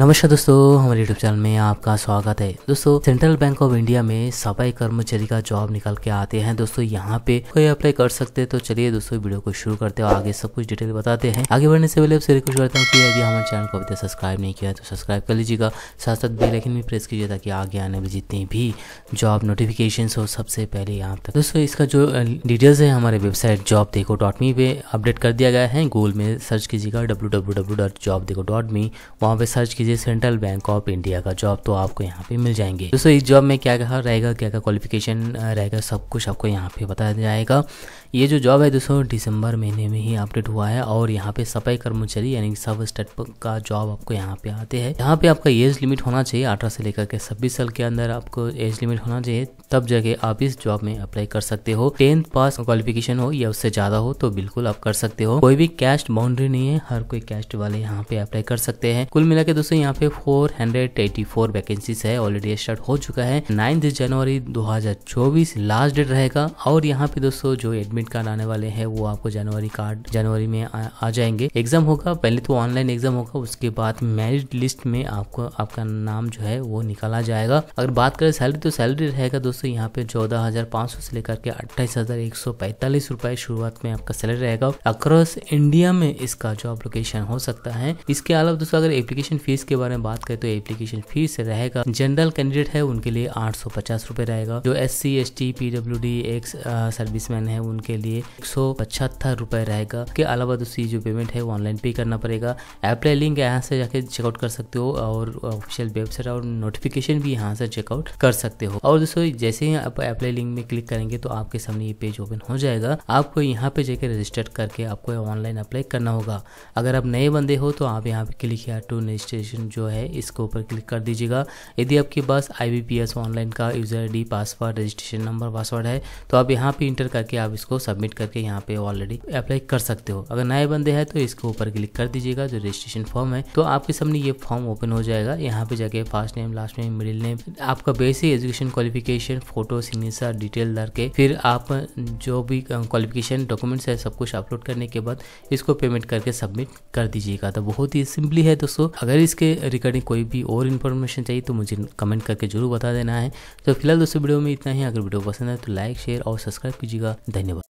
नमस्कार दोस्तों हमारे यूट्यूब चैनल में आपका स्वागत है दोस्तों सेंट्रल बैंक ऑफ इंडिया में सफाई कर्मचारी का जॉब निकल के आते हैं दोस्तों यहाँ पे कोई अप्लाई कर सकते हैं तो चलिए दोस्तों वीडियो को शुरू करते हैं आगे सब कुछ डिटेल बताते हैं आगे बढ़ने से पहले आपसे रिक्वेस्ट करता हूँ कि यदि हमारे चैनल को अभी तक सब्सक्राइब नहीं किया है तो सब्सक्राइब कर लीजिएगा साथ साथ बेलाइकन भी प्रेस कीजिए ताकि आगे आने वाले जितनी भी जॉब नोटिफिकेशन हो सबसे पहले यहाँ तक दोस्तों इसका जो डिटेल्स है हमारे वेबसाइट जॉब देखो डॉट मी पे अपडेट कर दिया गया है गूगल में सर्च कीजिएगा W W W dot job देखो डॉट मी वहाँ पर सर्च कीजिए लीजिए सेंट्रल बैंक ऑफ इंडिया का जॉब तो आपको यहाँ पे मिल जाएंगे दोस्तों इस जॉब में क्या क्या रहेगा क्या क्या क्वालिफिकेशन रहेगा सब कुछ आपको यहाँ पे बताया जाएगा ये जो जॉब है दोस्तों दिसंबर महीने में ही अपडेट हुआ है और यहाँ पे सफाई कर्मचारी यानी सब स्टेट का जॉब आपको यहाँ पे आते हैं यहाँ पे आपका एज लिमिट होना चाहिए अठारह से लेकर के छब्बीस साल के अंदर आपको एज लिमिट होना चाहिए तब जगह आप इस जॉब में अप्लाई कर सकते हो टेंथ पास क्वालिफिकेशन हो या उससे ज्यादा हो तो बिल्कुल आप कर सकते हो कोई भी कैस्ट बाउंड्री नहीं है हर कोई कैस्ट वाले यहाँ पे अप्लाई कर सकते हैं कुल मिला के दोस्तों यहाँ पे 484 वैकेंसीज है ऑलरेडी स्टार्ट हो चुका है नाइन्थ जनवरी 2024 लास्ट डेट रहेगा और यहाँ पे दोस्तों जो एडमिट कार्ड आने वाले हैं वो आपको जनवरी कार्ड जनवरी में आ, आ जाएंगे एग्जाम होगा पहले तो ऑनलाइन एग्जाम होगा उसके बाद मेरिट लिस्ट में आपको आपका नाम जो है वो निकाला जाएगा अगर बात करें सैलरी तो सैलरी रहेगा दोस्तों यहाँ पे चौदह हजार सौ से लेकर के अट्ठाईस हजार एक सौ पैंतालीस रुपए शुरुआत में आपका सैलरी रहेगा अक्रॉस इंडिया में इसका जॉब लोकेशन हो सकता है इसके अलावा दोस्तों अगर एप्लीकेशन फीस फीस के बारे में बात करें तो एप्लीकेशन फीस रहेगा जनरल कैंडिडेट है उनके लिए आठ सौ रहेगा जो S C S T P W W D ex man है उनके लिए एक सौ पचहत्तर रुपए रहेगा के अलावा दूसरी जो पेमेंट है वो ऑनलाइन पे करना पड़ेगा अप्लाई लिंक यहाँ से जाके चेकआउट कर सकते हो और ऑफिशियल वेबसाइट और नोटिफिकेशन भी यहाँ से चेकआउट कर सकते हो और दोस्तों जैसे ही आप अप्लाई लिंक में क्लिक करेंगे तो आपके सामने ये पेज ओपन हो जाएगा आपको यहाँ पे जाके रजिस्टर करके आपको ऑनलाइन अप्लाई करना होगा अगर आप नए बंदे हो तो आप यहाँ पे क्लिक या टू रजिस्टर एप्लीकेशन जो है इसके ऊपर क्लिक कर दीजिएगा यदि आपके पास आई ऑनलाइन का user I password registration number password है तो आप यहाँ पे इंटर करके आप इसको सबमिट करके यहाँ पे ऑलरेडी अप्लाई कर सकते हो अगर नए बंदे हैं तो इसके ऊपर क्लिक कर दीजिएगा जो रजिस्ट्रेशन फॉर्म है तो आपके सामने ये फॉर्म ओपन हो जाएगा यहाँ पे जाके first name last name middle name आपका basic education qualification photo signature detail दर के फिर आप जो भी क्वालिफिकेशन डॉक्यूमेंट्स है सब कुछ अपलोड करने के बाद इसको पेमेंट करके सबमिट कर दीजिएगा तो बहुत ही सिंपली है दोस्तों अगर इसके इसके रिगार्डिंग कोई भी और इन्फॉर्मेशन चाहिए तो मुझे कमेंट करके जरूर बता देना है तो फिलहाल दोस्तों वीडियो में इतना ही अगर वीडियो पसंद है तो लाइक शेयर और सब्सक्राइब कीजिएगा धन्यवाद